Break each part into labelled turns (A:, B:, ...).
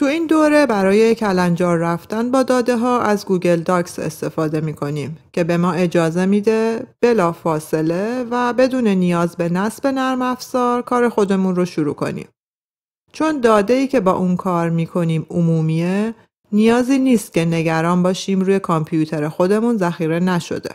A: تو این دوره برای کلنجار رفتن با داده ها از گوگل داکس استفاده می کنیم که به ما اجازه میده بلا فاصله و بدون نیاز به نصب نرم افزار کار خودمون رو شروع کنیم. چون داده ای که با اون کار می کنیم عمومیه نیازی نیست که نگران باشیم روی کامپیوتر خودمون ذخیره نشده.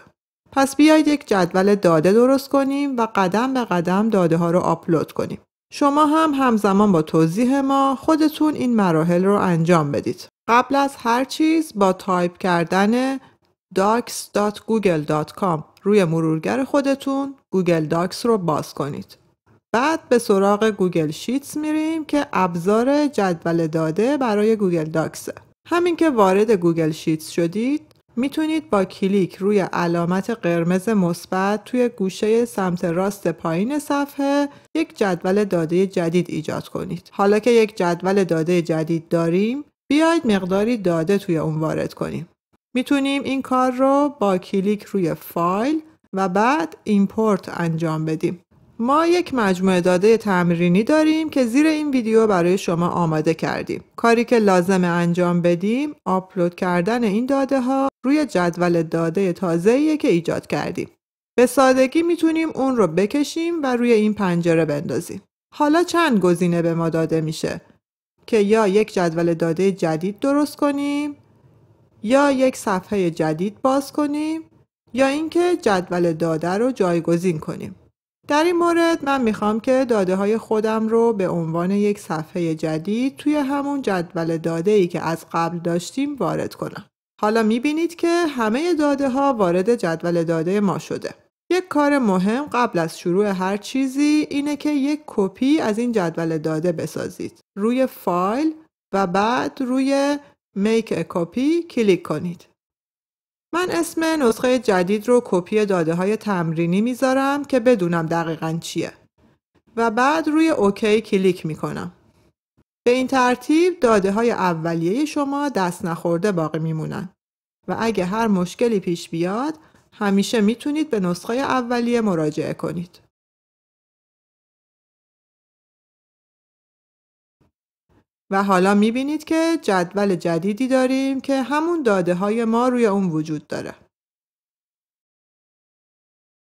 A: پس بیایید یک جدول داده درست کنیم و قدم به قدم داده ها رو آپلود کنیم. شما هم همزمان با توضیح ما خودتون این مراحل رو انجام بدید. قبل از هر چیز با تایپ کردن docs.google.com روی مرورگر خودتون گوگل داکس رو باز کنید. بعد به سراغ گوگل شیتس میریم که ابزار جدول داده برای گوگل داکسه. همین که وارد گوگل شیتس شدید میتونید با کلیک روی علامت قرمز مثبت توی گوشه سمت راست پایین صفحه یک جدول داده جدید ایجاد کنید. حالا که یک جدول داده جدید داریم، بیایید مقداری داده توی اون وارد کنیم. میتونیم این کار رو با کلیک روی فایل و بعد ایمپورت انجام بدیم. ما یک مجموعه داده تمرینی داریم که زیر این ویدیو برای شما آماده کردیم. کاری که لازم انجام بدیم آپلود کردن این داده ها روی جدول داده تازه‌ایه که ایجاد کردیم. به سادگی میتونیم اون رو بکشیم و روی این پنجره بندازیم. حالا چند گزینه به ما داده میشه که یا یک جدول داده جدید درست کنیم یا یک صفحه جدید باز کنیم یا اینکه جدول داده رو جایگزین کنیم. در این مورد من میخوام که داده های خودم رو به عنوان یک صفحه جدید توی همون جدول داده ای که از قبل داشتیم وارد کنم. حالا میبینید که همه داده ها وارد جدول داده ما شده. یک کار مهم قبل از شروع هر چیزی اینه که یک کپی از این جدول داده بسازید. روی فایل و بعد روی Make a Copy کلیک کنید. من اسم نسخه جدید رو کپی داده های تمرینی میذارم که بدونم دقیقا چیه و بعد روی اوکی کلیک میکنم. به این ترتیب داده های اولیه شما دست نخورده باقی میمونن و اگه هر مشکلی پیش بیاد همیشه میتونید به نسخه اولیه مراجعه کنید. و حالا میبینید که جدول جدیدی داریم که همون داده های ما روی اون وجود داره.